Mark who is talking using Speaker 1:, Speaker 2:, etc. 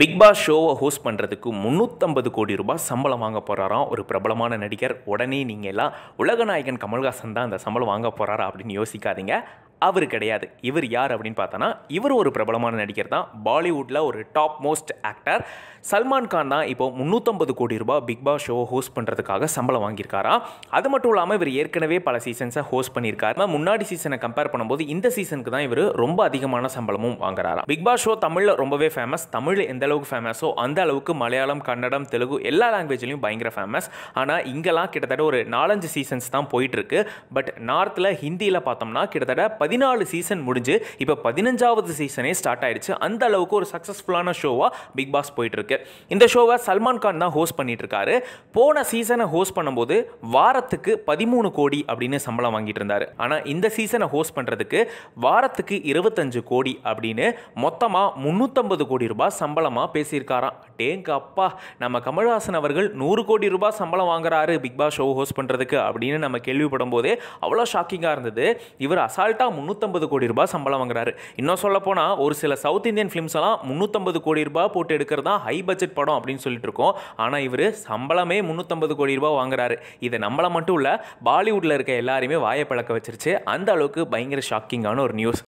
Speaker 1: big pass ஷோவை host பண்ணுறதுக்கு முந்நூற்றம்பது கோடி ரூபாய் சம்பளம் வாங்க போகிறாராம் ஒரு பிரபலமான நடிகர் உடனே நீங்கள் எல்லாம் உலகநாயகன் கமல்ஹாசன் தான் அந்த சம்பளம் வாங்க போகிறாரா அப்படின்னு யோசிக்காதீங்க அவர் கிடையாது இவர் யார் அப்படின்னு பார்த்தோன்னா இவர் ஒரு பிரபலமான நடிகர் தான் பாலிவுட்டில் ஒரு top most actor Salman Khan தான் இப்போ முந்நூற்றம்பது கோடி ரூபா பிக் பாஸ் ஷோவை ஹோஸ்ட் பண்ணுறதுக்காக சம்பளம் வாங்கியிருக்காரா அது மட்டும் இல்லாமல் இவர் ஏற்கனவே பல சீசன்ஸை ஹோஸ்ட் பண்ணியிருக்காரு முன்னாடி சீசனை கம்பேர் பண்ணும்போது இந்த சீசனுக்கு தான் இவர் ரொம்ப அதிகமான சம்பளமும் வாங்குறாரா பிக் பாஸ் ஷோ தமிழில் ரொம்பவே ஃபேமஸ் தமிழ் எந்த அளவுக்கு ஃபேமஸோ அந்த அளவுக்கு மலையாளம் கன்னடம் தெலுங்கு எல்லா லாங்குவேஜ்லையும் பயங்கர ஃபேமஸ் ஆனால் இங்கெல்லாம் கிட்டத்தட்ட ஒரு நாலஞ்சு சீசன்ஸ் தான் போயிட்டுருக்கு பட் நார்த்தில் ஹிந்தியில் பார்த்தோம்னா கிட்டத்தட்ட பதி பதினாலு சீசன் முடிஞ்சு இப்போ பதினஞ்சாவது சீசனே ஸ்டார்ட் ஆயிடுச்சு அந்த அளவுக்கு ஒரு சக்ஸஸ்ஃபுல்லான ஷோவாக பிக் பாஸ் போயிட்டுருக்கு இந்த ஷோவை சல்மான் கான் தான் ஹோஸ்ட் பண்ணிட்டு இருக்காரு போன சீசனை ஹோஸ்ட் பண்ணும்போது வாரத்துக்கு பதிமூணு கோடி அப்படின்னு சம்பளம் வாங்கிட்டு இருந்தார் ஆனால் இந்த சீசனை ஹோஸ்ட் பண்ணுறதுக்கு வாரத்துக்கு இருபத்தஞ்சு கோடி அப்படின்னு மொத்தமாக முந்நூற்றம்பது கோடி ரூபாய் சம்பளமாக பேசியிருக்காராம் டேங்க அப்பா நம்ம கமல்ஹாசன் அவர்கள் நூறு கோடி ரூபாய் சம்பளம் வாங்குறாரு பிக் பாஸ் ஷோ ஹோஸ்ட் பண்ணுறதுக்கு அப்படின்னு நம்ம கேள்விப்படும் போதே அவ்வளோ ஷாக்கிங்காக இருந்தது இவர் அசால்ட்டாக முந்நூற்றம்பது கோடி ரூபாய் சம்பளம் வாங்குறாரு இன்னும் சொல்லப்போனால் ஒரு சில சவுத் இந்தியன் எல்லாம் முந்நூற்றம்பது கோடி ரூபாய் போட்டு எடுக்கிறது தான் ஹை பட்ஜெட் படம் அப்படின்னு சொல்லிட்டு இருக்கோம் ஆனால் இவர் சம்பளமே முந்நூற்றம்பது கோடி ரூபாய் வாங்குறாரு இதை நம்மளை மட்டும் இல்லை பாலிவுட்டில் இருக்க எல்லாரையுமே வாயை பழக்க வச்சிருச்சு அந்த அளவுக்கு பயங்கர ஷாக்கிங்கான ஒரு நியூஸ்